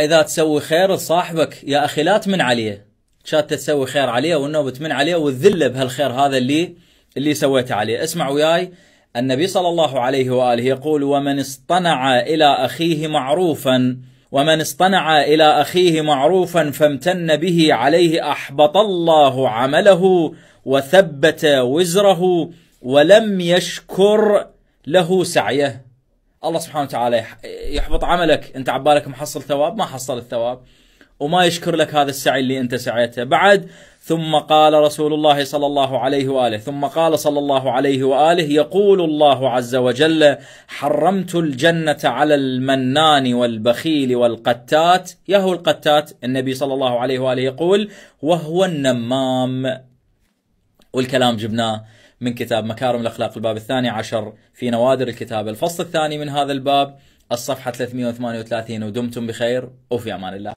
اذا تسوي خير لصاحبك يا اخي لا تمن عليه شات تسوي خير عليه وانه بتمن عليه وتذله بهالخير هذا اللي اللي سويته عليه اسمع وياي النبي صلى الله عليه واله يقول ومن اصطنع الى اخيه معروفا ومن اصطنع الى اخيه معروفا فامتن به عليه احبط الله عمله وثبت وزره ولم يشكر له سعيه الله سبحانه وتعالى يحبط عملك انت عبالك محصل ثواب ما حصل الثواب وما يشكر لك هذا السعي اللي انت سعيته بعد ثم قال رسول الله صلى الله عليه واله ثم قال صلى الله عليه واله يقول الله عز وجل حرمت الجنه على المنان والبخيل والقتات يهو القتات النبي صلى الله عليه واله يقول وهو النمام والكلام جبناه من كتاب مكارم الأخلاق الباب الثاني عشر في نوادر الكتابة الفصل الثاني من هذا الباب الصفحة 338 ودمتم بخير وفي أمان الله